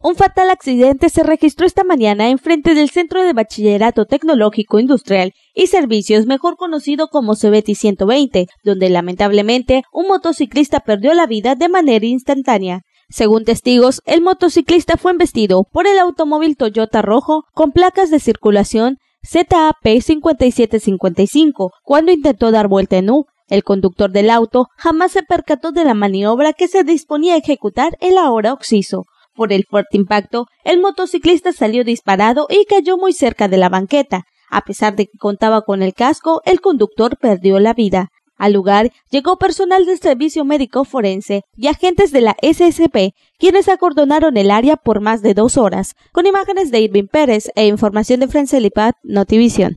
Un fatal accidente se registró esta mañana en frente del Centro de Bachillerato Tecnológico Industrial y Servicios, mejor conocido como CBT 120, donde lamentablemente un motociclista perdió la vida de manera instantánea. Según testigos, el motociclista fue embestido por el automóvil Toyota Rojo con placas de circulación ZAP 5755 cuando intentó dar vuelta en U. El conductor del auto jamás se percató de la maniobra que se disponía a ejecutar el hora oxiso. Por el fuerte impacto, el motociclista salió disparado y cayó muy cerca de la banqueta. A pesar de que contaba con el casco, el conductor perdió la vida. Al lugar llegó personal del Servicio Médico Forense y agentes de la SSP, quienes acordonaron el área por más de dos horas, con imágenes de Irving Pérez e información de Francelipat Notivision.